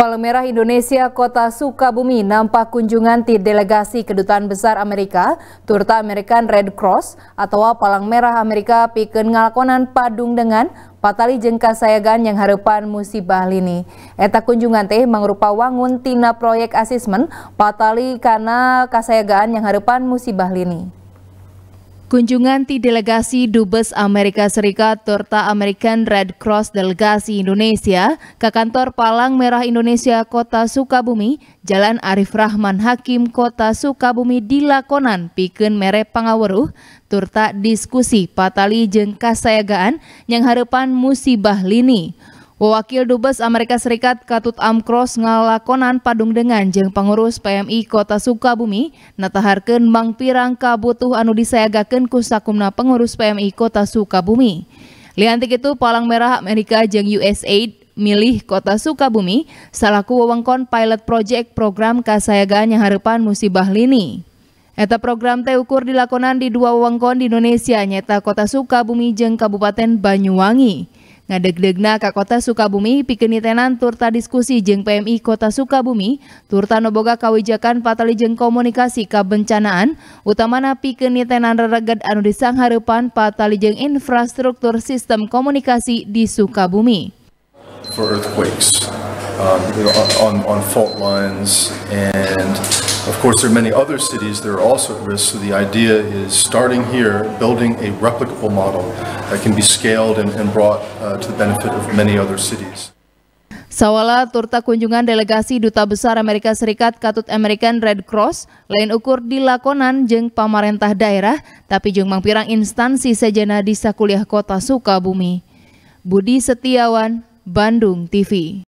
Palemerah Indonesia Kota Sukabumi nampak kunjungan di delegasi Kedutaan Besar Amerika, turta American Red Cross atau Palang Merah Amerika Piken ngalakonan padung dengan patali jengka sayagan yang harapan musibah lini. Eta kunjungan teh mengrupa wangun tina proyek asismen patali karena Kasayagan yang harapan musibah lini. Kunjungan di delegasi Dubes Amerika Serikat serta American Red Cross Delegasi Indonesia ke kantor Palang Merah Indonesia Kota Sukabumi, Jalan Arif Rahman Hakim Kota Sukabumi dilakonan pikun mere pangaweruh turta diskusi patali jeng kasayagaan yang harapan musibah lini. Wakil Dubes Amerika Serikat Katut Amkros ngalakonan padung dengan jeng pengurus PMI Kota Sukabumi nataharkan Mang Pirang kabutuh anu disayagakan kusakumna pengurus PMI Kota Sukabumi. Liantik itu Palang Merah Amerika jeng USAID milih Kota Sukabumi salaku wewengkon pilot project program kasayagaan yang harapan musibah lini. Eta program teh ukur dilakonan di dua wewengkon di Indonesia nyata Kota Sukabumi jeng Kabupaten Banyuwangi. Ngadeg-degna ka kota Sukabumi pikeni tenan turta diskusi jeng PMI kota Sukabumi, turta noboga kawijakan patali jeng komunikasi kabencanaan, utamana pikeni tenan rereged anu harapan patali jeng infrastruktur sistem komunikasi di Sukabumi. For earthquakes, um, you know, on, on fault lines and Of course, there are many other cities that are also at risk, so the idea is starting here, building a replicable model that can be scaled and, and brought uh, to the benefit of many other cities. Sawala turta kunjungan delegasi Duta Besar Amerika Serikat Katut American Red Cross lain ukur di lakonan jeng pamarentah daerah tapi jeng mangpirang instansi sejena di sakuliah kota Sukabumi. Budi Setiawan, Bandung TV.